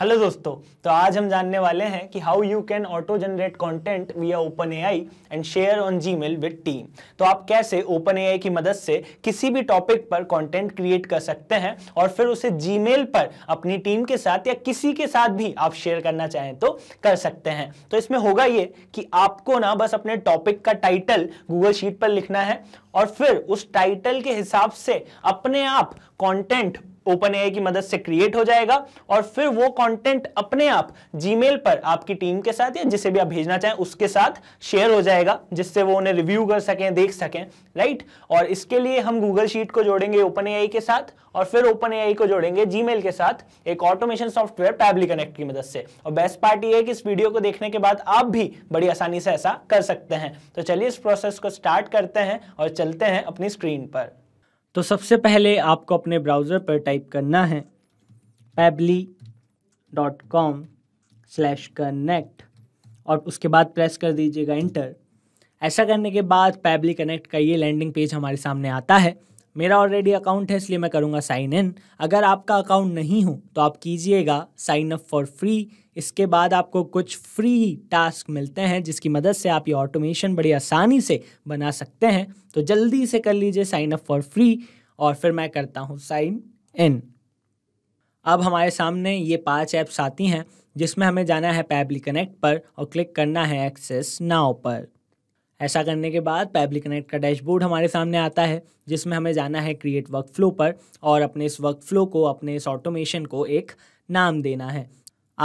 Hello दोस्तों तो आज हम जानने वाले हैं कि how you can auto generate content via open AI and share on Gmail with team तो आप कैसे ओपन एआई की मदद से किसी भी टॉपिक पर कंटेंट क्रिएट कर सकते हैं और फिर उसे जीमेल पर अपनी टीम के साथ या किसी के साथ भी आप शेयर करना चाहें तो कर सकते हैं तो इसमें होगा ये कि आपको ना बस अपने टॉपिक का टाइटल गूगल शीट पर लिखना है और फिर उस टाइटल के हिसाब से अपने आप कंटेंट ओपन ए की मदद से क्रिएट हो जाएगा और फिर वो कंटेंट अपने आप जीमेल पर आपकी टीम के साथ या जिसे भी आप भेजना चाहें उसके साथ शेयर हो जाएगा जिससे वो उन्हें रिव्यू कर सकें देख सकें राइट और इसके लिए हम गूगल शीट को जोड़ेंगे ओपन ए के साथ और फिर ओपन ए को जोड़ेंगे जीमेल के साथ एक ऑटोमेशन सॉफ्टवेयर पैबली कनेक्ट की मदद से और बेस्ट पार्ट ये है कि इस वीडियो को देखने के बाद आप भी बड़ी आसानी से ऐसा कर सकते हैं तो चलिए इस प्रोसेस को स्टार्ट करते हैं और चलते हैं अपनी स्क्रीन पर तो सबसे पहले आपको अपने ब्राउज़र पर टाइप करना है Pabbly dot com slash connect और उसके बाद प्रेस कर दीजिएगा इंटर ऐसा करने के बाद पैबली कनेक्ट का ये लैंडिंग पेज हमारे सामने आता है मेरा ऑलरेडी अकाउंट है इसलिए मैं करूँगा साइन इन अगर आपका अकाउंट नहीं हो तो आप कीजिएगा साइन अप फॉर फ्री इसके बाद आपको कुछ फ्री टास्क मिलते हैं जिसकी मदद से आप ये ऑटोमेशन बड़ी आसानी से बना सकते हैं तो जल्दी से कर लीजिए साइन अप फॉर फ्री और फिर मैं करता हूँ साइन इन अब हमारे सामने ये पांच ऐप्स आती हैं जिसमें हमें जाना है पैबली कनेक्ट पर और क्लिक करना है एक्सेस नाव पर ऐसा करने के बाद पैब्लिक कनेक्ट का डैशबोर्ड हमारे सामने आता है जिसमें हमें जाना है क्रिएट वर्क फ्लो पर और अपने इस वर्क फ्लो को अपने इस ऑटोमेशन को एक नाम देना है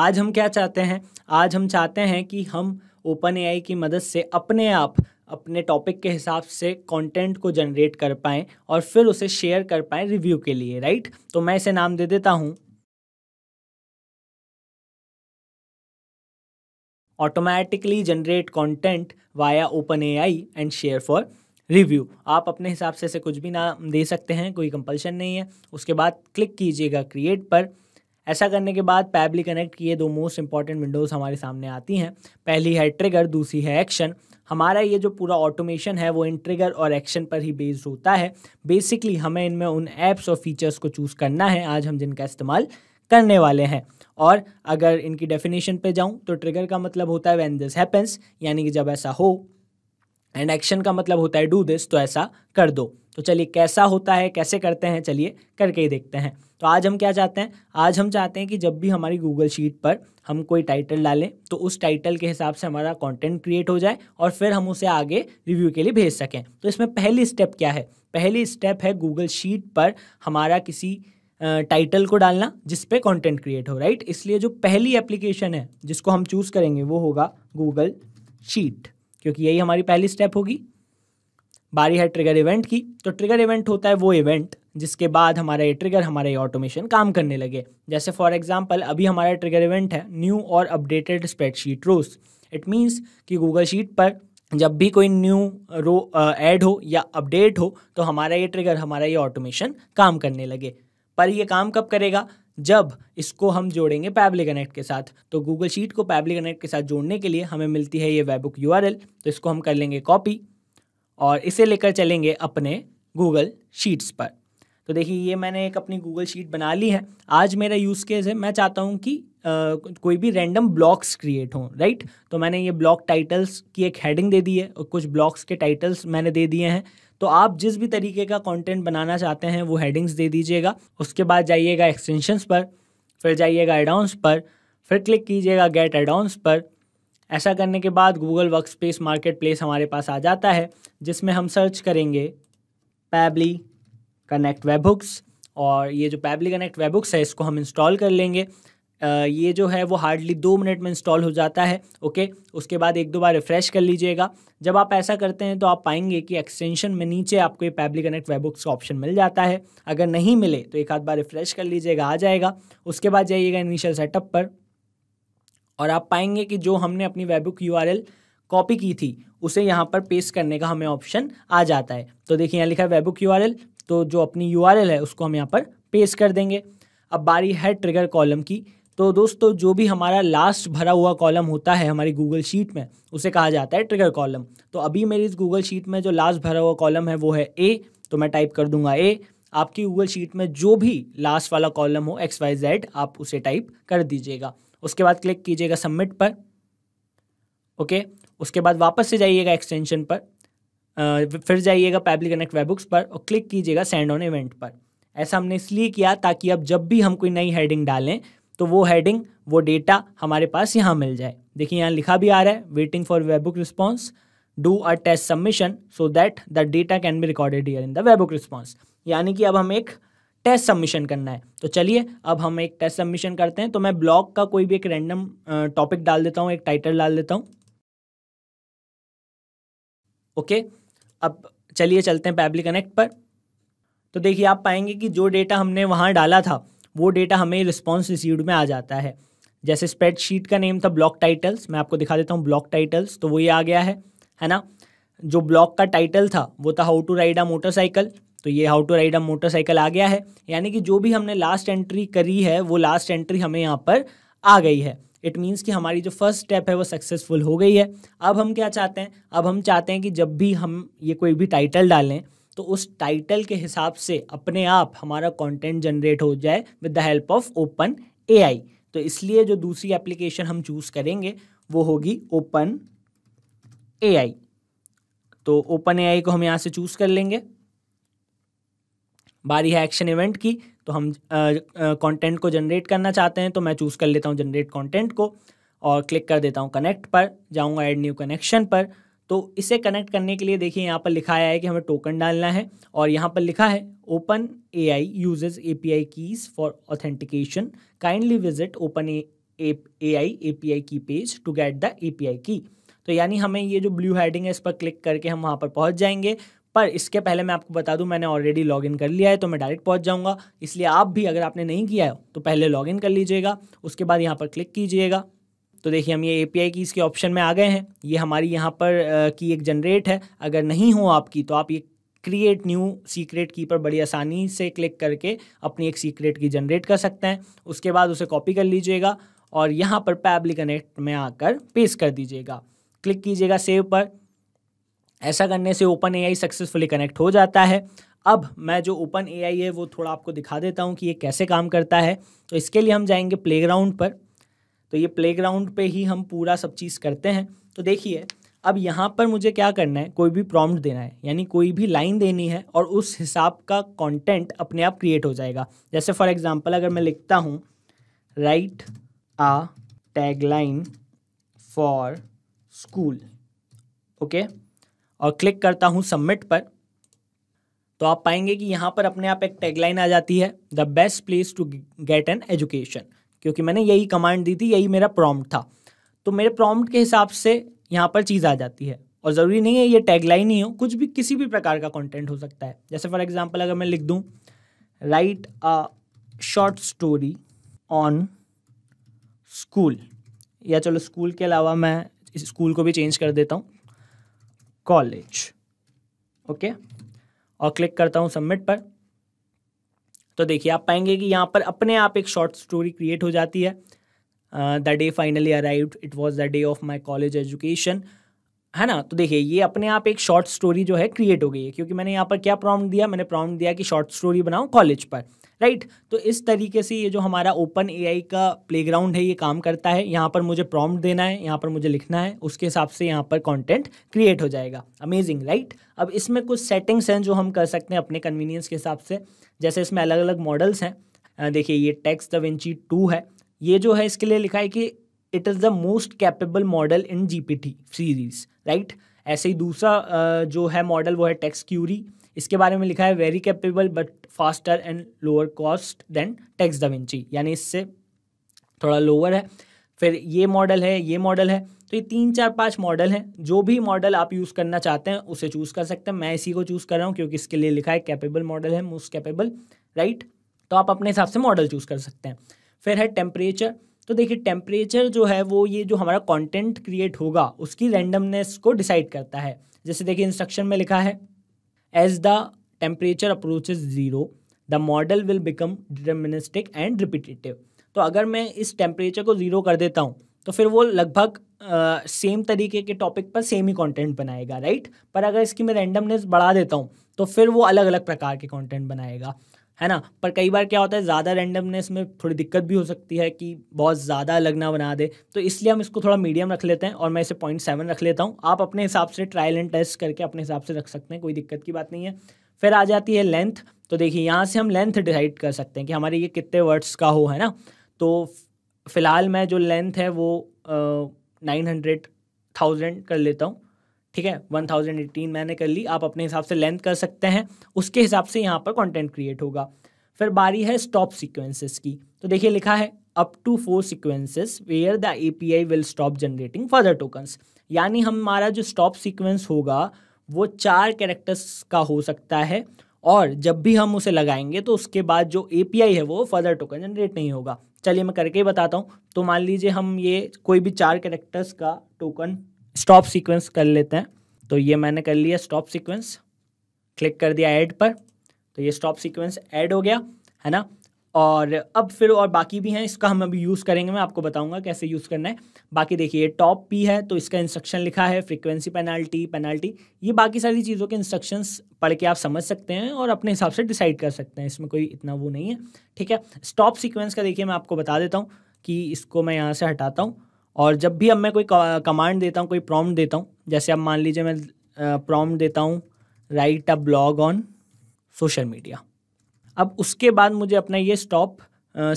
आज हम क्या चाहते हैं आज हम चाहते हैं कि हम ओपन एआई की मदद से अपने आप अपने टॉपिक के हिसाब से कंटेंट को जनरेट कर पाएँ और फिर उसे शेयर कर पाएँ रिव्यू के लिए राइट तो मैं इसे नाम दे देता हूँ automatically generate content via open A I and share for review आप अपने हिसाब से इसे कुछ भी ना दे सकते हैं कोई कंपल्शन नहीं है उसके बाद क्लिक कीजिएगा क्रिएट पर ऐसा करने के बाद पैबली कनेक्ट की ये दो मोस्ट इंपॉर्टेंट विंडोज़ हमारे सामने आती हैं पहली है ट्रिगर दूसरी है एक्शन हमारा ये जो पूरा ऑटोमेशन है वो इन ट्रिगर और एक्शन पर ही बेस्ड होता है बेसिकली हमें इनमें उन एप्स और फीचर्स को चूज़ करना है आज हम जिनका इस्तेमाल करने वाले हैं और अगर इनकी डेफिनेशन पे जाऊँ तो ट्रिगर का मतलब होता है वैन दिस हैपन्स यानी कि जब ऐसा हो एंड एक्शन का मतलब होता है डू दिस तो ऐसा कर दो तो चलिए कैसा होता है कैसे करते हैं चलिए करके ही देखते हैं तो आज हम क्या चाहते हैं आज हम चाहते हैं कि जब भी हमारी गूगल शीट पर हम कोई टाइटल डालें तो उस टाइटल के हिसाब से हमारा कंटेंट क्रिएट हो जाए और फिर हम उसे आगे रिव्यू के लिए भेज सकें तो इसमें पहली स्टेप क्या है पहली स्टेप है गूगल शीट पर हमारा किसी टाइटल को डालना जिसपे कंटेंट क्रिएट हो राइट इसलिए जो पहली एप्लीकेशन है जिसको हम चूज़ करेंगे वो होगा गूगल शीट क्योंकि यही हमारी पहली स्टेप होगी बारी है ट्रिगर इवेंट की तो ट्रिगर इवेंट होता है वो इवेंट जिसके बाद हमारा ये ट्रिगर हमारा ये ऑटोमेशन काम करने लगे जैसे फॉर एग्जांपल अभी हमारा ट्रिगर इवेंट है न्यू और updated spreadsheet rows it means कि गूगल शीट पर जब भी कोई न्यू रो ऐड हो या अपडेट हो तो हमारा ये ट्रिगर हमारा ये ऑटोमेशन काम करने लगे पर ये काम कब करेगा जब इसको हम जोड़ेंगे पैबली कनेक्ट के साथ तो गूगल शीट को पैबली कनेक्ट के साथ जोड़ने के लिए हमें मिलती है ये वेबुक यू तो इसको हम कर लेंगे कॉपी और इसे लेकर चलेंगे अपने गूगल शीट्स पर तो देखिए ये मैंने एक अपनी गूगल शीट बना ली है आज मेरा यूज़ केस है मैं चाहता हूँ कि आ, कोई भी रैंडम ब्लॉक्स क्रिएट हों राइट तो मैंने ये ब्लॉक टाइटल्स की एक हेडिंग दे दी है और कुछ ब्लॉक्स के टाइटल्स मैंने दे दिए हैं तो आप जिस भी तरीके का कंटेंट बनाना चाहते हैं वो हेडिंग्स दे दीजिएगा उसके बाद जाइएगा एक्सटेंशंस पर फिर जाइएगा एडाउंस पर फिर क्लिक कीजिएगा गेट एडाउंस पर ऐसा करने के बाद Google work space market place हमारे पास आ जाता है जिसमें हम सर्च करेंगे पैबली कनेक्ट वेबुक्स और ये जो पैबली कनेक्ट वेबुक्स है इसको हम इंस्टॉल कर लेंगे ये जो है वो हार्डली दो मिनट में इंस्टॉल हो जाता है ओके उसके बाद एक दो बार रिफ़्रेश कर लीजिएगा जब आप ऐसा करते हैं तो आप पाएंगे कि एक्सटेंशन में नीचे आपको ये पैबली कनेक्ट बुक्स का ऑप्शन मिल जाता है अगर नहीं मिले तो एक आध बार रिफ़्रेश कर लीजिएगा आ जाएगा उसके बाद जाइएगा इनिशियल सेटअप पर और आप पाएंगे कि जो हमने अपनी बुक यू कॉपी की थी उसे यहाँ पर पेस्ट करने का हमें ऑप्शन आ जाता है तो देखिए यहाँ लिखा है बुक यू तो जो अपनी यू है उसको हम यहाँ पर पेस्ट कर देंगे अब बारी है ट्रिगर कॉलम की तो दोस्तों जो भी हमारा लास्ट भरा हुआ कॉलम होता है हमारी गूगल शीट में उसे कहा जाता है ट्रिगर कॉलम तो अभी मेरी इस गूगल शीट में जो लास्ट भरा हुआ कॉलम है वो है ए तो मैं टाइप कर दूंगा ए आपकी गूगल शीट में जो भी लास्ट वाला कॉलम हो एक्स वाई जेड आप उसे टाइप कर दीजिएगा उसके बाद क्लिक कीजिएगा सबमिट पर ओके उसके बाद वापस से जाइएगा एक्सटेंशन पर आ, फिर जाइएगा पैबली कनेक्ट वेबुक्स पर और क्लिक कीजिएगा सेंड ऑन इवेंट पर ऐसा हमने इसलिए किया ताकि अब जब भी हम कोई नई हेडिंग डालें तो वो हेडिंग वो डेटा हमारे पास यहाँ मिल जाए देखिए यहाँ लिखा भी आ रहा है waiting for webhook response do a test submission so that the data can be recorded here in the webhook response यानी कि अब हम एक टेस्ट सबमिशन करना है तो चलिए अब हम एक टेस्ट सबमिशन करते हैं तो मैं ब्लॉग का कोई भी एक रैंडम टॉपिक डाल देता हूँ एक टाइटल डाल देता हूँ ओके okay, अब चलिए चलते हैं पैबली कनेक्ट पर तो देखिए आप पाएंगे कि जो डेटा हमने वहाँ डाला था वो डेटा हमें रिस्पॉन्स रिसीव्ड में आ जाता है जैसे स्प्रेडशीट का नेम था ब्लॉक टाइटल्स मैं आपको दिखा देता हूँ ब्लॉक टाइटल्स तो वो ये आ गया है है ना जो ब्लॉक का टाइटल था वो था how to ride a motorcycle तो ये how to ride a motorcycle आ गया है यानी कि जो भी हमने लास्ट एंट्री करी है वो लास्ट एंट्री हमें यहाँ पर आ गई है इट मीन्स कि हमारी जो फर्स्ट स्टेप है वो सक्सेसफुल हो गई है अब हम क्या चाहते हैं अब हम चाहते हैं कि जब भी हम ये कोई भी टाइटल डालें तो उस टाइटल के हिसाब से अपने आप हमारा कंटेंट जनरेट हो जाए with the help of open AI तो इसलिए जो दूसरी एप्लीकेशन हम चूज़ करेंगे वो होगी ओपन एआई तो ओपन एआई को हम यहाँ से चूज़ कर लेंगे बारी है एक्शन इवेंट की तो हम कंटेंट को जनरेट करना चाहते हैं तो मैं चूज़ कर लेता हूँ जनरेट कंटेंट को और क्लिक कर देता हूँ कनेक्ट पर जाऊँगा एड न्यू कनेक्शन पर तो इसे कनेक्ट करने के लिए देखिए यहाँ पर लिखा है कि हमें टोकन डालना है और यहाँ पर लिखा है open A I uses A P I keys for authentication kindly visit open A I A P I key page to get the A P I key तो यानी हमें ये जो ब्लू हेडिंग है इस पर क्लिक करके हम वहाँ पर पहुँच जाएंगे पर इसके पहले मैं आपको बता दूं मैंने ऑलरेडी लॉगिन कर लिया है तो मैं डायरेक्ट पहुंच जाऊंगा इसलिए आप भी अगर आपने नहीं किया है तो पहले लॉगिन कर लीजिएगा उसके बाद यहाँ पर क्लिक कीजिएगा तो देखिए हम ये ए पी आई की इसके ऑप्शन में आ गए हैं ये हमारी यहाँ पर की एक जनरेट है अगर नहीं हो आपकी तो आप ये क्रिएट न्यू सीक्रेट की पर बड़ी आसानी से क्लिक करके अपनी एक सीक्रेट की जनरेट कर सकते हैं उसके बाद उसे कॉपी कर लीजिएगा और यहाँ पर पैबली कनेक्ट में आकर पेस्ट कर दीजिएगा क्लिक कीजिएगा सेव पर ऐसा करने से ओपन ए सक्सेसफुली कनेक्ट हो जाता है अब मैं जो ओपन ए है वो थोड़ा आपको दिखा देता हूँ कि ये कैसे काम करता है तो इसके लिए हम जाएंगे ग्राउंड पर तो ये ग्राउंड पे ही हम पूरा सब चीज़ करते हैं तो देखिए अब यहाँ पर मुझे क्या करना है कोई भी प्रॉम्प्ट देना है यानी कोई भी लाइन देनी है और उस हिसाब का कंटेंट अपने आप क्रिएट हो जाएगा जैसे फॉर एग्जांपल अगर मैं लिखता हूँ write a tag line for school okay और क्लिक करता हूँ सबमिट पर तो आप पाएंगे कि यहाँ पर अपने आप एक टैगलाइन आ जाती है the best place to get an education क्योंकि मैंने यही कमांड दी थी यही मेरा प्रॉम्प्ट था तो मेरे प्रॉम्प्ट के हिसाब से यहाँ पर चीज़ आ जाती है और ज़रूरी नहीं है ये टैगलाइन ही हो कुछ भी किसी भी प्रकार का कंटेंट हो सकता है जैसे फॉर एग्जांपल अगर मैं लिख दूँ write a short story on school या चलो स्कूल के अलावा मैं स्कूल को भी चेंज कर देता हूँ कॉलेज ओके और क्लिक करता हूँ सबमिट पर तो देखिए आप पाएंगे कि यहाँ पर अपने आप एक शॉर्ट स्टोरी क्रिएट हो जाती है the day finally arrived it was the day of my college education है ना तो देखिए ये अपने आप एक शॉर्ट स्टोरी जो है क्रिएट हो गई है क्योंकि मैंने यहाँ पर क्या प्रॉम्प्ट दिया मैंने प्रॉम्प्ट दिया कि शॉर्ट स्टोरी बनाओ कॉलेज पर राइट right? तो इस तरीके से ये जो हमारा ओपन ए का प्लेग्राउंड है ये काम करता है यहाँ पर मुझे प्रॉम्प्ट देना है यहाँ पर मुझे लिखना है उसके हिसाब से यहाँ पर कंटेंट क्रिएट हो जाएगा अमेजिंग राइट right? अब इसमें कुछ सेटिंग्स हैं जो हम कर सकते हैं अपने कन्वीनियंस के हिसाब से जैसे इसमें अलग अलग मॉडल्स हैं देखिए ये टैक्स द विंची टू है ये जो है इसके लिए लिखा है कि it is the most capable model in G P T series right ऐसे ही दूसरा जो है मॉडल वो है टैक्स क्यूरी इसके बारे में लिखा है very capable but faster and lower cost than text da Vinci यानी इससे थोड़ा लोअर है फिर ये मॉडल है ये मॉडल है तो ये तीन चार पाँच मॉडल हैं जो भी मॉडल आप यूज़ करना चाहते हैं उसे चूज़ कर सकते हैं मैं इसी को चूज़ कर रहा हूँ क्योंकि इसके लिए लिखा है कैपेबल मॉडल है मोस्ट कैपेबल राइट तो आप अपने हिसाब से मॉडल चूज़ कर सकते हैं फिर है टेम्परेचर तो देखिए टेम्परेचर जो है वो ये जो हमारा कॉन्टेंट क्रिएट होगा उसकी रैंडमनेस को डिसाइड करता है जैसे देखिए इंस्ट्रक्शन में लिखा है as the temperature approaches zero the model will become deterministic and repetitive तो अगर मैं इस टेम्परेचर को ज़ीरो कर देता हूँ तो फिर वो लगभग सेम तरीके के टॉपिक पर सेम ही कंटेंट बनाएगा राइट पर अगर इसकी मैं रैंडमनेस बढ़ा देता हूँ तो फिर वो अलग अलग प्रकार के कंटेंट बनाएगा है ना पर कई बार क्या होता है ज़्यादा रैंडमनेस में थोड़ी दिक्कत भी हो सकती है कि बहुत ज़्यादा अलग ना बना दे तो इसलिए हम इसको थोड़ा मीडियम रख लेते हैं और मैं इसे पॉइंट सेवन रख लेता हूँ आप अपने हिसाब से ट्रायल एंड टेस्ट करके अपने हिसाब से रख सकते हैं कोई दिक्कत की बात नहीं है फिर आ जाती है लेंथ तो देखिए यहाँ से हम लेंथ डिसाइड कर सकते हैं कि हमारे ये कितने वर्ड्स का हो है ना तो फ़िलहाल मैं जो लेंथ है वो नाइन हंड्रेड थाउजेंड कर लेता हूँ ठीक है वन थाउजेंड एटीन मैंने कर ली आप अपने हिसाब से लेंथ कर सकते हैं उसके हिसाब से यहाँ पर कंटेंट क्रिएट होगा फिर बारी है स्टॉप सीक्वेंसेस की तो देखिए लिखा है up to four sequences where the A will stop generating further tokens यानी हमारा जो स्टॉप सीक्वेंस होगा वो चार कैरेक्टर्स का हो सकता है और जब भी हम उसे लगाएंगे तो उसके बाद जो ए है वो फर्दर टोकन जनरेट नहीं होगा चलिए मैं करके बताता हूँ तो मान लीजिए हम ये कोई भी चार करेक्टर्स का टोकन स्टॉप सीक्वेंस कर लेते हैं तो ये मैंने कर लिया स्टॉप सीक्वेंस क्लिक कर दिया ऐड पर तो ये स्टॉप सीक्वेंस ऐड हो गया है ना और अब फिर और बाकी भी हैं इसका हम अभी यूज़ करेंगे मैं आपको बताऊंगा कैसे यूज़ करना है बाकी देखिए टॉप पी है तो इसका इंस्ट्रक्शन लिखा है फ्रीक्वेंसी पेनाल्टी पेनल्टी ये बाकी सारी चीज़ों के इंस्ट्रक्शंस पढ़ के आप समझ सकते हैं और अपने हिसाब से डिसाइड कर सकते हैं इसमें कोई इतना वो नहीं है ठीक है स्टॉप सिक्वेंस का देखिए मैं आपको बता देता हूँ कि इसको मैं यहाँ से हटाता हूँ और जब भी अब मैं कोई कमांड देता हूँ कोई प्रॉम्प्ट देता हूँ जैसे अब मान लीजिए मैं प्रॉम्प्ट देता हूँ write a blog on social media अब उसके बाद मुझे अपना ये स्टॉप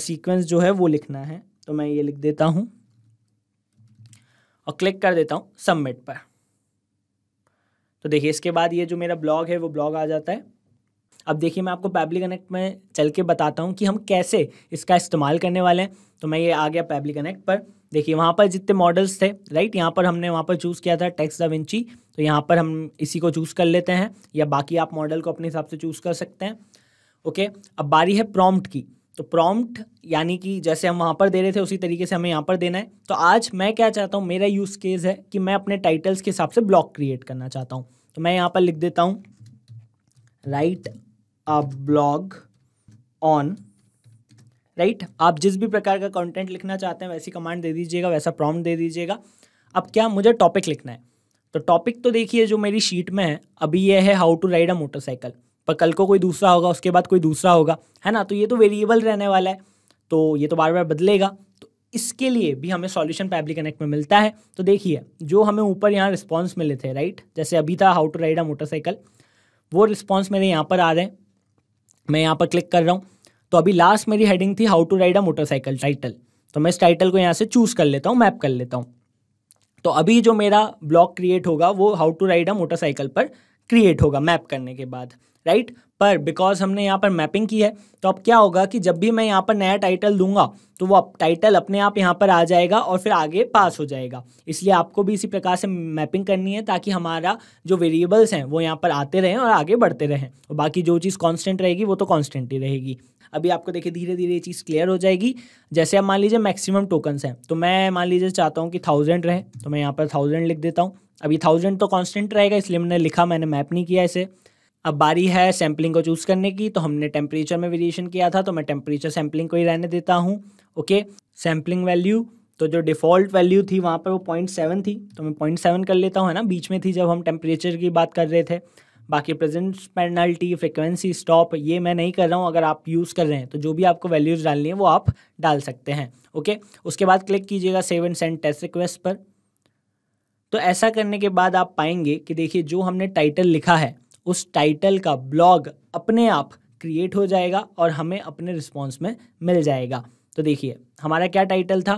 सीक्वेंस जो है वो लिखना है तो मैं ये लिख देता हूँ और क्लिक कर देता हूँ सबमिट पर तो देखिए इसके बाद ये जो मेरा ब्लॉग है वो ब्लॉग आ जाता है अब देखिए मैं आपको पैबली कनेक्ट में चल के बताता हूँ कि हम कैसे इसका इस्तेमाल करने वाले हैं तो मैं ये आ गया पैबली कनेक्ट पर देखिए वहाँ पर जितने मॉडल्स थे राइट यहाँ पर हमने वहाँ पर चूज़ किया था टेक्स द विंची तो यहाँ पर हम इसी को चूज़ कर लेते हैं या बाकी आप मॉडल को अपने हिसाब से चूज़ कर सकते हैं ओके अब बारी है प्रॉम्प्ट की तो प्रॉम्प्ट यानी कि जैसे हम वहाँ पर दे रहे थे उसी तरीके से हमें यहाँ पर देना है तो आज मैं क्या चाहता हूँ मेरा यूज़ केस है कि मैं अपने टाइटल्स के हिसाब से ब्लॉग क्रिएट करना चाहता हूँ तो मैं यहाँ पर लिख देता हूँ write a blog on write आप जिस भी प्रकार का कंटेंट लिखना चाहते हैं वैसी कमांड दे दीजिएगा वैसा प्रॉम्प्ट दे दीजिएगा अब क्या मुझे टॉपिक लिखना है तो टॉपिक तो देखिए जो मेरी शीट में है अभी यह है how to ride a motorcycle पर कल को कोई दूसरा होगा उसके बाद कोई दूसरा होगा है ना तो ये तो वेरिएबल रहने वाला है तो ये तो बार बार बदलेगा तो इसके लिए भी हमें सॉल्यूशन पैबली कनेक्ट में मिलता है तो देखिए जो हमें ऊपर यहाँ रिस्पॉन्स मिले थे राइट जैसे अभी था how to ride a motorcycle वो रिस्पॉन्स मेरे यहाँ पर आ रहे हैं मैं यहाँ पर क्लिक कर रहा हूँ तो अभी लास्ट मेरी हेडिंग थी how to ride a motorcycle title तो मैं इस टाइटल को यहाँ से चूज़ कर लेता हूँ मैप कर लेता हूँ तो अभी जो मेरा ब्लॉग क्रिएट होगा वो how to ride a motorcycle पर क्रिएट होगा मैप करने के बाद राइट पर बिकॉज हमने यहाँ पर मैपिंग की है तो अब क्या होगा कि जब भी मैं यहाँ पर नया टाइटल दूंगा तो वो टाइटल अपने आप यहाँ पर आ जाएगा और फिर आगे पास हो जाएगा इसलिए आपको भी इसी प्रकार से मैपिंग करनी है ताकि हमारा जो वेरिएबल्स हैं वो यहाँ पर आते रहें और आगे बढ़ते रहें और बाकी जो चीज़ कॉन्स्टेंट रहेगी वो तो कॉन्स्टेंट ही रहेगी अभी आपको देखिए धीरे धीरे ये चीज़ क्लियर हो जाएगी जैसे आप मान लीजिए मैक्सिमम टोकन्स हैं तो मैं मान लीजिए चाहता हूँ कि थाउजेंड रहे तो मैं यहाँ पर थाउजेंड लिख देता हूँ अभी थाउजेंड तो कॉन्स्टेंट रहेगा इसलिए मैंने लिखा मैंने मैप नहीं किया इसे अब बारी है सैम्पलिंग को चूज़ करने की तो हमने टेम्परेचर में वेरिएशन किया था तो मैं टेम्परेचर सैम्पलिंग को ही रहने देता हूँ ओके सैम्पलिंग वैल्यू तो जो डिफ़ॉल्ट वैल्यू थी वहाँ पर वो पॉइंट सेवन थी तो मैं पॉइंट सेवन कर लेता हूँ है ना बीच में थी जब हम टेम्परेचर की बात कर रहे थे बाकी प्रेजेंट पेनल्टी फ्रिक्वेंसी स्टॉप ये मैं नहीं कर रहा हूँ अगर आप यूज़ कर रहे हैं तो जो भी आपको वैल्यूज़ डालनी है वो आप डाल सकते हैं ओके उसके बाद क्लिक कीजिएगा save and send test request पर तो ऐसा करने के बाद आप पाएंगे कि देखिए जो हमने टाइटल लिखा है उस टाइटल का ब्लॉग अपने आप क्रिएट हो जाएगा और हमें अपने रिस्पॉन्स में मिल जाएगा तो देखिए हमारा क्या टाइटल था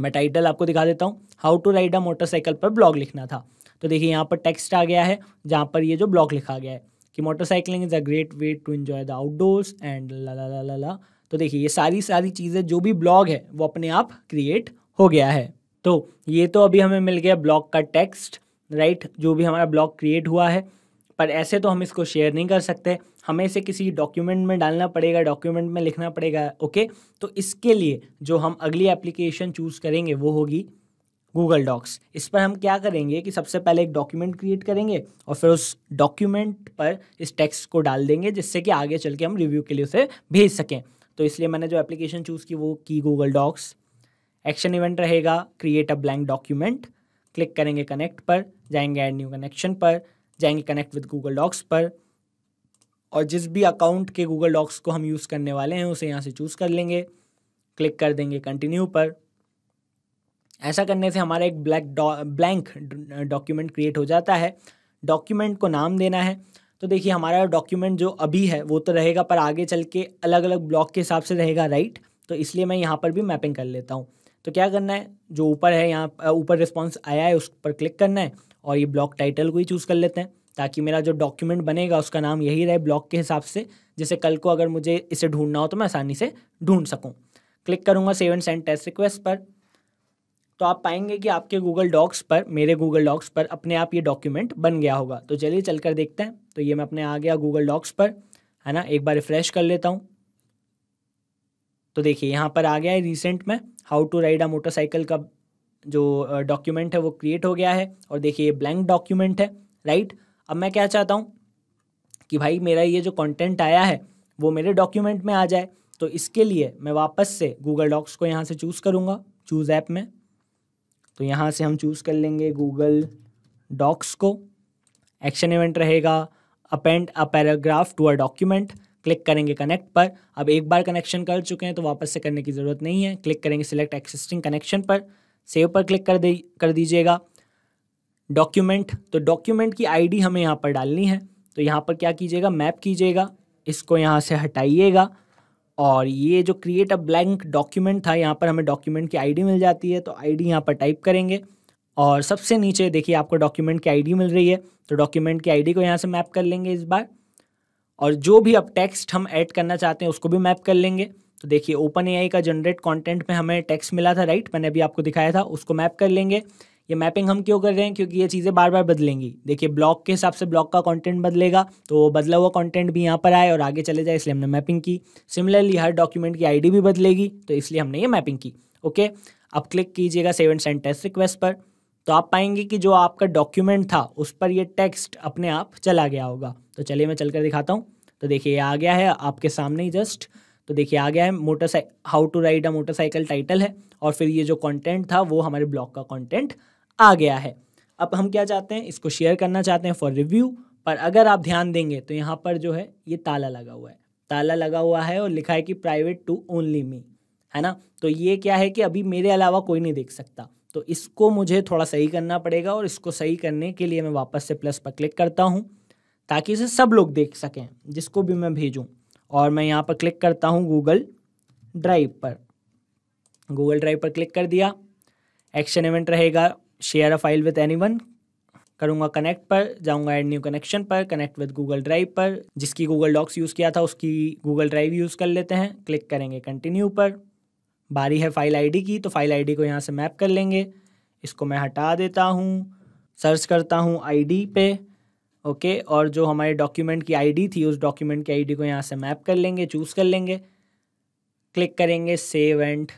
मैं टाइटल आपको दिखा देता हूँ how to ride a motorcycle पर ब्लॉग लिखना था तो देखिए यहाँ पर टेक्स्ट आ गया है जहाँ पर ये जो ब्लॉग लिखा गया है कि motorcycling is a great way to enjoy the outdoors and la la la la तो देखिए ये सारी सारी चीज़ें जो भी ब्लॉग है वो अपने आप क्रिएट हो गया है तो ये तो अभी हमें मिल गया ब्लॉग का टेक्स्ट राइट जो भी हमारा ब्लॉग क्रिएट हुआ है पर ऐसे तो हम इसको शेयर नहीं कर सकते हमें इसे किसी डॉक्यूमेंट में डालना पड़ेगा डॉक्यूमेंट में लिखना पड़ेगा ओके तो इसके लिए जो हम अगली एप्लीकेशन चूज़ करेंगे वो होगी गूगल डॉक्स इस पर हम क्या करेंगे कि सबसे पहले एक डॉक्यूमेंट क्रिएट करेंगे और फिर उस डॉक्यूमेंट पर इस टेक्स्ट को डाल देंगे जिससे कि आगे चल के हम रिव्यू के लिए उसे भेज सकें तो इसलिए मैंने जो एप्लीकेशन चूज़ की वो की गूगल डॉक्स एक्शन इवेंट रहेगा create a blank document click करेंगे कनेक्ट पर जाएंगे एड न्यू कनेक्शन पर जाएंगे कनेक्ट विद गूगल डॉक्स पर और जिस भी अकाउंट के गूगल डॉक्स को हम यूज़ करने वाले हैं उसे यहाँ से चूज़ कर लेंगे क्लिक कर देंगे कंटिन्यू पर ऐसा करने से हमारा एक ब्लैक ब्लैंक डॉक्यूमेंट क्रिएट हो जाता है डॉक्यूमेंट को नाम देना है तो देखिए हमारा डॉक्यूमेंट जो अभी है वो तो रहेगा पर आगे चल के अलग अलग ब्लॉक के हिसाब से रहेगा राइट तो इसलिए मैं यहाँ पर भी मैपिंग कर लेता हूँ तो क्या करना है जो ऊपर है यहाँ ऊपर रिस्पॉन्स आया है उस पर क्लिक करना है और ये ब्लॉक टाइटल को ही चूज़ कर लेते हैं ताकि मेरा जो डॉक्यूमेंट बनेगा उसका नाम यही रहे ब्लॉक के हिसाब से जैसे कल को अगर मुझे इसे ढूंढना हो तो मैं आसानी से ढूंढ सकूँ क्लिक करूँगा save and send test request पर तो आप पाएंगे कि आपके गूगल डॉक्स पर मेरे गूगल डॉक्स पर अपने आप ये डॉक्यूमेंट बन गया होगा तो चलिए चल कर देखते हैं तो ये मैं अपने आ गया गूगल डॉक्स पर है ना एक बार रिफ़्रेश कर लेता हूँ तो देखिए यहाँ पर आ गया है रिसेंट में how to ride a motorcycle का जो डॉक्यूमेंट है वो क्रिएट हो गया है और देखिए ये ब्लैंक डॉक्यूमेंट है राइट अब मैं क्या चाहता हूँ कि भाई मेरा ये जो कंटेंट आया है वो मेरे डॉक्यूमेंट में आ जाए तो इसके लिए मैं वापस से गूगल डॉक्स को यहाँ से चूज़ करूँगा चूज़ ऐप में तो यहाँ से हम चूज़ कर लेंगे गूगल डॉक्स को एक्शन इवेंट रहेगा append a paragraph to a document click करेंगे कनेक्ट पर अब एक बार कनेक्शन कर चुके हैं तो वापस से करने की ज़रूरत नहीं है क्लिक करेंगे सिलेक्ट एक्सिस्टिंग कनेक्शन पर सेव पर क्लिक कर दे कर दीजिएगा डॉक्यूमेंट तो डॉक्यूमेंट की आईडी हमें यहाँ पर डालनी है तो यहाँ पर क्या कीजिएगा मैप कीजिएगा इसको यहाँ से हटाइएगा और ये जो क्रिएट अ ब्लैंक डॉक्यूमेंट था यहाँ पर हमें डॉक्यूमेंट की आईडी मिल जाती है तो आईडी यहाँ पर टाइप करेंगे और सबसे नीचे देखिए आपको डॉक्यूमेंट की आई मिल रही है तो डॉक्यूमेंट की आई को यहाँ से मैप कर लेंगे इस बार और जो भी अब टेक्स्ट हम ऐड करना चाहते हैं उसको भी मैप कर लेंगे तो देखिए ओपन ए का जनरेट कंटेंट में हमें टेक्स्ट मिला था राइट मैंने अभी आपको दिखाया था उसको मैप कर लेंगे ये मैपिंग हम क्यों कर रहे हैं क्योंकि ये चीज़ें बार बार बदलेंगी देखिए ब्लॉक के हिसाब से ब्लॉक का कंटेंट बदलेगा तो बदला हुआ कंटेंट भी यहाँ पर आए और आगे चले जाए इसलिए हमने मैपिंग की सिमिलरली हर डॉक्यूमेंट की आईडी भी बदलेगी तो इसलिए हमने ये मैपिंग की ओके अब क्लिक कीजिएगा सेवन सेंट टेस्ट रिक्वेस्ट पर तो आप पाएंगे कि जो आपका डॉक्यूमेंट था उस पर ये टेक्स्ट अपने आप चला गया होगा तो चलिए मैं चल कर दिखाता हूँ तो देखिए ये आ गया है आपके सामने ही जस्ट तो देखिए आ गया है motorcycle how to ride a motorcycle title है और फिर ये जो कंटेंट था वो हमारे ब्लॉग का कंटेंट आ गया है अब हम क्या चाहते हैं इसको शेयर करना चाहते हैं फॉर रिव्यू पर अगर आप ध्यान देंगे तो यहाँ पर जो है ये ताला लगा हुआ है ताला लगा हुआ है और लिखा है कि प्राइवेट टू ओनली मी है ना तो ये क्या है कि अभी मेरे अलावा कोई नहीं देख सकता तो इसको मुझे थोड़ा सही करना पड़ेगा और इसको सही करने के लिए मैं वापस से प्लस पर क्लिक करता हूँ ताकि इसे सब लोग देख सकें जिसको भी मैं भेजूँ और मैं यहाँ पर क्लिक करता हूँ गूगल ड्राइव पर गूगल ड्राइव पर क्लिक कर दिया एक्शन इवेंट रहेगा share a file with anyone करूँगा कनेक्ट पर जाऊँगा एड न्यू कनेक्शन पर कनेक्ट विद गूगल ड्राइव पर जिसकी गूगल डॉक्स यूज़ किया था उसकी गूगल ड्राइव यूज़ कर लेते हैं क्लिक करेंगे कंटिन्यू पर बारी है फाइल आईडी की तो फाइल आईडी को यहाँ से मैप कर लेंगे इसको मैं हटा देता हूँ सर्च करता हूँ आई पे ओके और जो हमारे डॉक्यूमेंट की आईडी थी उस डॉक्यूमेंट की आईडी को यहाँ से मैप कर लेंगे चूज़ कर लेंगे क्लिक करेंगे सेव एंड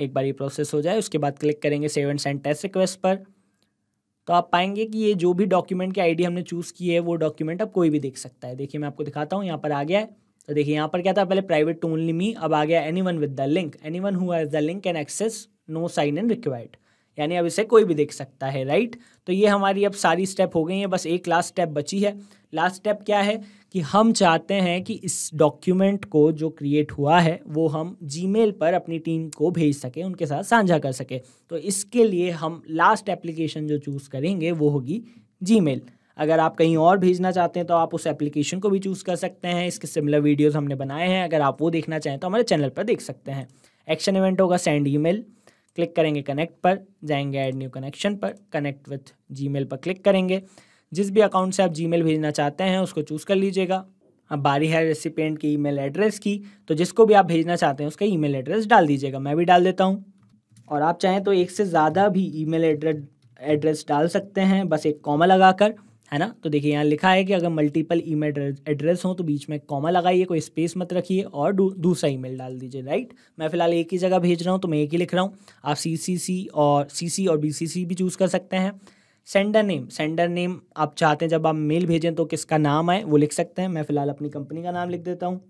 एक बार ये प्रोसेस हो जाए उसके बाद क्लिक करेंगे save and send test request पर तो आप पाएंगे कि ये जो भी डॉक्यूमेंट की आईडी हमने चूज़ की है वो डॉक्यूमेंट अब कोई भी देख सकता है देखिए मैं आपको दिखाता हूँ यहाँ पर आ गया है तो देखिए यहाँ पर क्या था पहले प्राइवेट टू ओनली मी अब आ गया anyone with the link anyone हुआ is the link can access no sign in required यानी अब इसे कोई भी देख सकता है राइट तो ये हमारी अब सारी स्टेप हो गई हैं बस एक लास्ट स्टेप बची है लास्ट स्टेप क्या है कि हम चाहते हैं कि इस डॉक्यूमेंट को जो क्रिएट हुआ है वो हम जीमेल पर अपनी टीम को भेज सकें उनके साथ साझा कर सकें तो इसके लिए हम लास्ट एप्लीकेशन जो चूज़ करेंगे वो होगी जी अगर आप कहीं और भेजना चाहते हैं तो आप उस एप्लीकेशन को भी चूज़ कर सकते हैं इसके सिमिलर वीडियोज़ हमने बनाए हैं अगर आप वो देखना चाहें तो हमारे चैनल पर देख सकते हैं एक्शन इवेंट होगा सेंड ईमेल क्लिक करेंगे कनेक्ट पर जाएंगे ऐड न्यू कनेक्शन पर कनेक्ट विथ जीमेल पर क्लिक करेंगे जिस भी अकाउंट से आप जीमेल भेजना चाहते हैं उसको चूज़ कर लीजिएगा अब बारी है रेसिपेंट की ईमेल एड्रेस की तो जिसको भी आप भेजना चाहते हैं उसका ईमेल एड्रेस डाल दीजिएगा मैं भी डाल देता हूँ और आप चाहें तो एक से ज़्यादा भी ईमेल एड्रेस एड्रेस डाल सकते हैं बस एक कॉमा लगाकर है ना तो देखिए यहाँ लिखा है कि अगर मल्टीपल ईमेल एड्रेस हो तो बीच में कॉमा लगाइए कोई स्पेस मत रखिए और दूसरा ईमेल डाल दीजिए राइट मैं फिलहाल एक ही जगह भेज रहा हूँ तो मैं एक ही लिख रहा हूँ आप सी सी सी और सी सी और बी सी सी भी चूज़ कर सकते हैं सेंडर नेम सेंडर नेम आप चाहते हैं जब आप मेल भेजें तो किसका नाम आए वो लिख सकते हैं मैं फ़िलहाल अपनी कंपनी का नाम लिख देता हूँ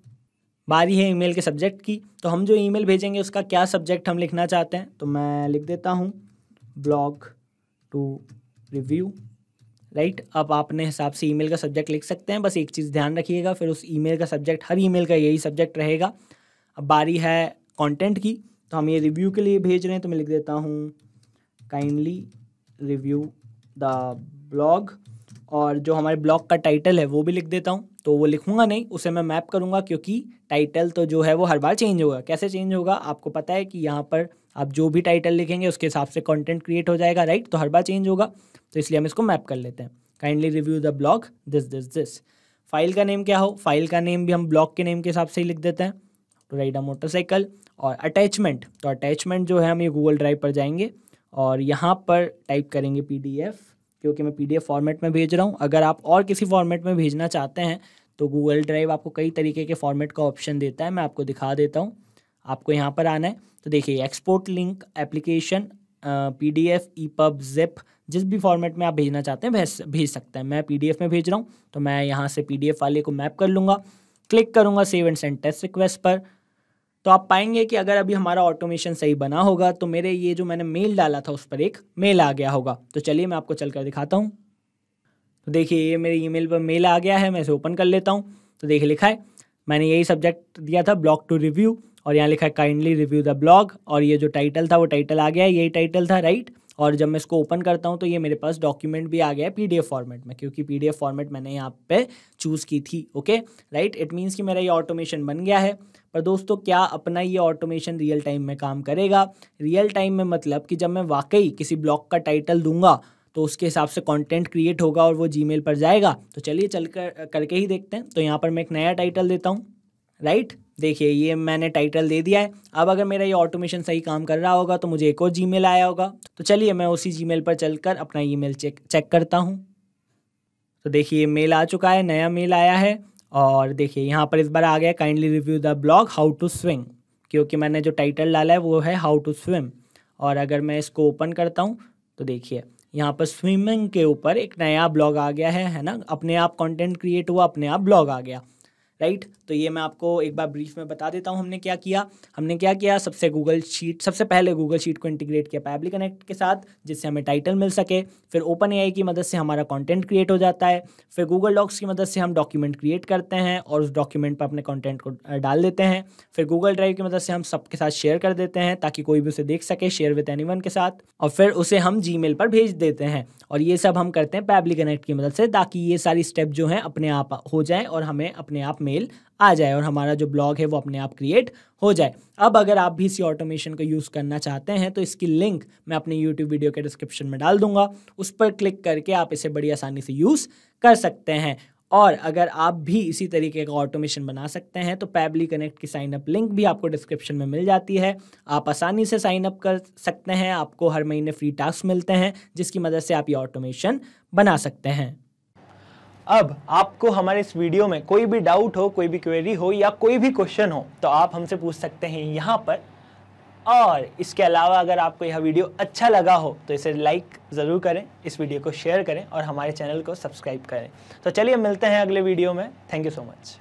बारी है ईमेल के सब्जेक्ट की तो हम जो ईमेल भेजेंगे उसका क्या सब्जेक्ट हम लिखना चाहते हैं तो मैं लिख देता हूँ ब्लॉग टू रिव्यू राइट अब आप अपने हिसाब से ईमेल का सब्जेक्ट लिख सकते हैं बस एक चीज़ ध्यान रखिएगा फिर उस ईमेल का सब्जेक्ट हर ईमेल का यही सब्जेक्ट रहेगा अब बारी है कंटेंट की तो हम ये रिव्यू के लिए भेज रहे हैं तो मैं लिख देता हूँ काइंडली रिव्यू द ब्लॉग और जो हमारे ब्लॉग का टाइटल है वो भी लिख देता हूँ तो वो लिखूँगा नहीं उसे मैं मैप करूँगा क्योंकि टाइटल तो जो है वो हर बार चेंज होगा कैसे चेंज होगा आपको पता है कि यहाँ पर आप जो भी टाइटल लिखेंगे उसके हिसाब से कंटेंट क्रिएट हो जाएगा राइट तो हर बार चेंज होगा तो इसलिए हम इसको मैप कर लेते हैं kindly review the blog this this this file का नेम क्या हो फाइल का नेम भी हम ब्लॉग के नेम के हिसाब से ही लिख देते हैं टू राइड अ मोटरसाइकिल और अटैचमेंट तो अटैचमेंट जो है हम ये गूगल ड्राइव पर जाएंगे और यहाँ पर टाइप करेंगे पी क्योंकि मैं पी फॉर्मेट में भेज रहा हूँ अगर आप और किसी फॉर्मेट में भेजना चाहते हैं तो गूगल ड्राइव आपको कई तरीके के फॉर्मेट का ऑप्शन देता है मैं आपको दिखा देता हूँ आपको यहाँ पर आना है तो देखिए export link application P D F epub zip जिस भी फॉर्मेट में आप भेजना चाहते हैं भेज भेज सकते हैं मैं पीडीएफ में भेज रहा हूँ तो मैं यहाँ से पीडीएफ वाले को मैप कर लूँगा क्लिक करूँगा save and send test request पर तो आप पाएंगे कि अगर अभी हमारा ऑटोमेशन सही बना होगा तो मेरे ये जो मैंने मेल डाला था उस पर एक मेल आ गया होगा तो चलिए मैं आपको चल कर दिखाता हूँ तो देखिए ये मेरे ई पर मेल आ गया है मैं इसे ओपन कर लेता हूँ तो देखिए लिखा है मैंने यही सब्जेक्ट दिया था ब्लॉग टू रिव्यू और यहाँ लिखा है काइंडली रिव्यू द ब्लॉग और ये जो टाइटल था वो टाइटल आ गया है यही टाइटल था राइट और जब मैं इसको ओपन करता हूँ तो ये मेरे पास डॉक्यूमेंट भी आ गया है पीडीएफ फॉर्मेट में क्योंकि पीडीएफ फॉर्मेट मैंने यहाँ पे चूज़ की थी ओके राइट इट मीन्स कि मेरा ये ऑटोमेशन बन गया है पर दोस्तों क्या अपना ये ऑटोमेशन रियल टाइम में काम करेगा रियल टाइम में मतलब कि जब मैं वाकई किसी ब्लॉक का टाइटल दूंगा तो उसके हिसाब से कंटेंट क्रिएट होगा और वो जीमेल पर जाएगा तो चलिए चल कर करके ही देखते हैं तो यहाँ पर मैं एक नया टाइटल देता हूँ राइट देखिए ये मैंने टाइटल दे दिया है अब अगर मेरा ये ऑटोमेशन सही काम कर रहा होगा तो मुझे एक और जी आया होगा तो चलिए मैं उसी जी पर चलकर अपना ई चेक चेक करता हूँ तो देखिए ये मेल आ चुका है नया मेल आया है और देखिए यहाँ पर इस बार आ गया kindly review the blog how to swing क्योंकि मैंने जो टाइटल डाला है वो है हाउ टू स्विम और अगर मैं इसको ओपन करता हूँ तो देखिए यहाँ पर स्विमिंग के ऊपर एक नया ब्लॉग आ गया है है ना अपने आप कंटेंट क्रिएट हुआ अपने आप ब्लॉग आ गया राइट तो ये मैं आपको एक बार ब्रीफ में बता देता हूँ हमने क्या किया हमने क्या किया सबसे गूगल शीट सबसे पहले गूगल शीट को इंटीग्रेट किया पैबली कनेक्ट के साथ जिससे हमें टाइटल मिल सके फिर ओपन ए की मदद से हमारा कॉन्टेंट क्रिएट हो जाता है फिर गूगल डॉक्स की मदद से हम डॉक्यूमेंट क्रिएट करते हैं और उस डॉक्यूमेंट पर अपने कॉन्टेंट को डाल देते हैं फिर गूगल ड्राइव की मदद से हम सबके साथ शेयर कर देते हैं ताकि कोई भी उसे देख सके शेयर विद एनी के साथ और फिर उसे हम जी पर भेज देते हैं और ये सब हम करते हैं पैबली कनेक्ट की मदद से ताकि ये सारी स्टेप जो हैं अपने आप हो जाएँ और हमें अपने आप मेल आ जाए और हमारा जो ब्लॉग है वो अपने आप क्रिएट हो जाए अब अगर आप भी इसी ऑटोमेशन को यूज़ करना चाहते हैं तो इसकी लिंक मैं अपने यूट्यूब वीडियो के डिस्क्रिप्शन में डाल दूंगा उस पर क्लिक करके आप इसे बड़ी आसानी से यूज़ कर सकते हैं और अगर आप भी इसी तरीके का ऑटोमेशन बना सकते हैं तो पैबली कनेक्ट की साइनअप लिंक भी आपको डिस्क्रिप्शन में मिल जाती है आप आसानी से साइनअप कर सकते हैं आपको हर महीने फ्री टास्क मिलते हैं जिसकी मदद से आप ये ऑटोमेशन बना सकते हैं अब आपको हमारे इस वीडियो में कोई भी डाउट हो कोई भी क्वेरी हो या कोई भी क्वेश्चन हो तो आप हमसे पूछ सकते हैं यहाँ पर और इसके अलावा अगर आपको यह वीडियो अच्छा लगा हो तो इसे लाइक ज़रूर करें इस वीडियो को शेयर करें और हमारे चैनल को सब्सक्राइब करें तो चलिए मिलते हैं अगले वीडियो में थैंक यू सो मच